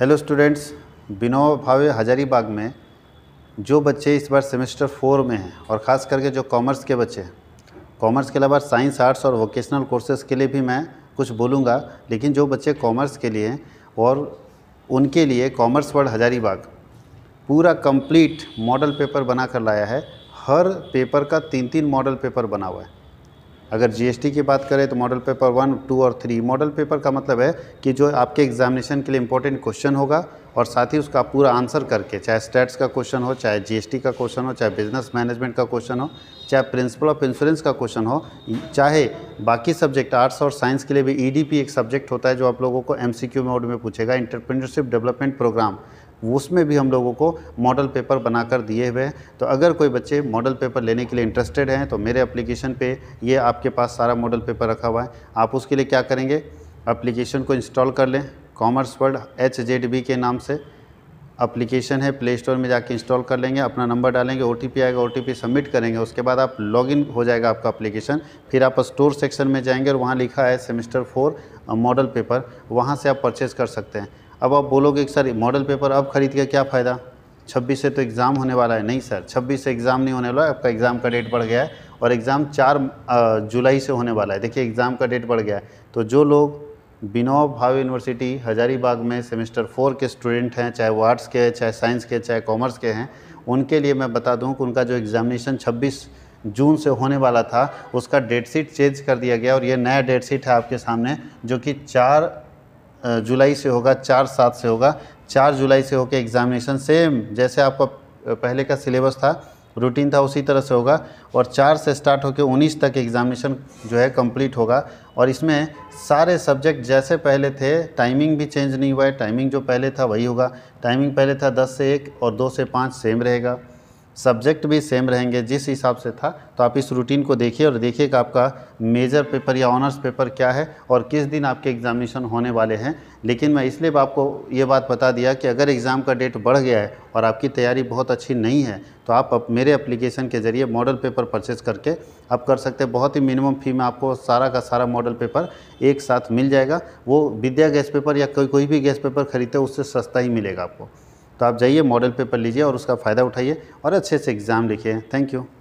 hello students Vinoba भावे हजारीबाग में जो बच्चे इस बार सेमेस्टर फोर में हैं और ख़ास करके जो कॉमर्स के बच्चे हैं कॉमर्स के अलावा साइंस आर्ट्स और वोकेशनल कोर्सेज़ के लिए भी मैं कुछ बोलूँगा लेकिन जो बच्चे कॉमर्स के लिए हैं और उनके लिए कॉमर्स वर्ड हजारीबाग पूरा कंप्लीट मॉडल पेपर बना कर लाया है हर पेपर का तीन तीन मॉडल पेपर बना हुआ है अगर जीएसटी की बात करें तो मॉडल पेपर वन टू और थ्री मॉडल पेपर का मतलब है कि जो आपके एग्जामिनेशन के लिए इंपॉर्टेंट क्वेश्चन होगा और साथ ही उसका पूरा आंसर करके चाहे स्टेट्स का क्वेश्चन हो चाहे जीएसटी का क्वेश्चन हो चाहे बिजनेस मैनेजमेंट का क्वेश्चन हो चाहे प्रिंसिपल ऑफ इंश्योरेंस का क्वेश्चन हो चाहे बाकी सब्जेक्ट आर्ट्स और साइंस के लिए भी ई e एक सब्जेक्ट होता है जो आप लोगों को एम मोड में पूछेगा इंटरप्रीनरशिप डेवलपमेंट प्रोग्राम उसमें भी हम लोगों को मॉडल पेपर बनाकर दिए हुए हैं तो अगर कोई बच्चे मॉडल पेपर लेने के लिए इंटरेस्टेड हैं तो मेरे एप्लीकेशन पे ये आपके पास सारा मॉडल पेपर रखा हुआ है आप उसके लिए क्या करेंगे एप्लीकेशन को इंस्टॉल कर लें कॉमर्स वर्ल्ड एच के नाम से अप्लीकेशन है प्ले स्टोर में जाके इंस्टॉल कर लेंगे अपना नंबर डालेंगे ओ आएगा ओ सबमिट करेंगे उसके बाद आप लॉगिन हो जाएगा आपका अप्लीकेशन फिर आप स्टोर सेक्शन में जाएंगे और वहाँ लिखा है सेमेस्टर फोर मॉडल पेपर वहाँ से आप परचेज़ कर सकते हैं अब आप बोलोगे कि सर मॉडल पेपर अब खरीद के क्या फ़ायदा 26 से तो एग्ज़ाम होने वाला है नहीं सर 26 से एग्ज़ाम नहीं होने वाला है आपका एग्ज़ाम का डेट बढ़ गया है और एग्ज़ाम 4 जुलाई से होने वाला है देखिए एग्ज़ाम का डेट बढ़ गया है तो जो लोग बिनोद भाव यूनिवर्सिटी हजारीबाग में सेमेस्टर फोर के स्टूडेंट हैं चाहे वो आर्ट्स के चाहे साइंस के चाहे कॉमर्स के हैं उनके लिए मैं बता दूँ कि उनका जो एग्ज़ामिनेशन छब्बीस जून से होने वाला था उसका डेट शीट चेंज कर दिया गया और ये नया डेट शीट है आपके सामने जो कि चार जुलाई से होगा चार सात से होगा चार जुलाई से होकर एग्ज़ामिनेशन सेम जैसे आपका पहले का सिलेबस था रूटीन था उसी तरह से होगा और चार से स्टार्ट होकर उन्नीस तक एग्ज़ामिनेशन जो है कंप्लीट होगा और इसमें सारे सब्जेक्ट जैसे पहले थे टाइमिंग भी चेंज नहीं हुआ है टाइमिंग जो पहले था वही होगा टाइमिंग पहले था दस से एक और दो से पाँच सेम रहेगा सब्जेक्ट भी सेम रहेंगे जिस हिसाब से था तो आप इस रूटीन को देखिए और देखिए कि आपका मेजर पेपर या ऑनर्स पेपर क्या है और किस दिन आपके एग्जामिनेशन होने वाले हैं लेकिन मैं इसलिए आपको ये बात बता दिया कि अगर एग्ज़ाम का डेट बढ़ गया है और आपकी तैयारी बहुत अच्छी नहीं है तो आप अप मेरे एप्लीकेशन के ज़रिए मॉडल पेपर परचेज़ करके आप कर सकते हैं बहुत ही मिनिमम फ़ी में आपको सारा का सारा मॉडल पेपर एक साथ मिल जाएगा वो विद्या गैस पेपर या कोई कोई भी गैस पेपर खरीदते उससे सस्ता ही मिलेगा आपको तो आप जाइए मॉडल पेपर लीजिए और उसका फ़ायदा उठाइए और अच्छे से एग्ज़ाम लिखिए थैंक यू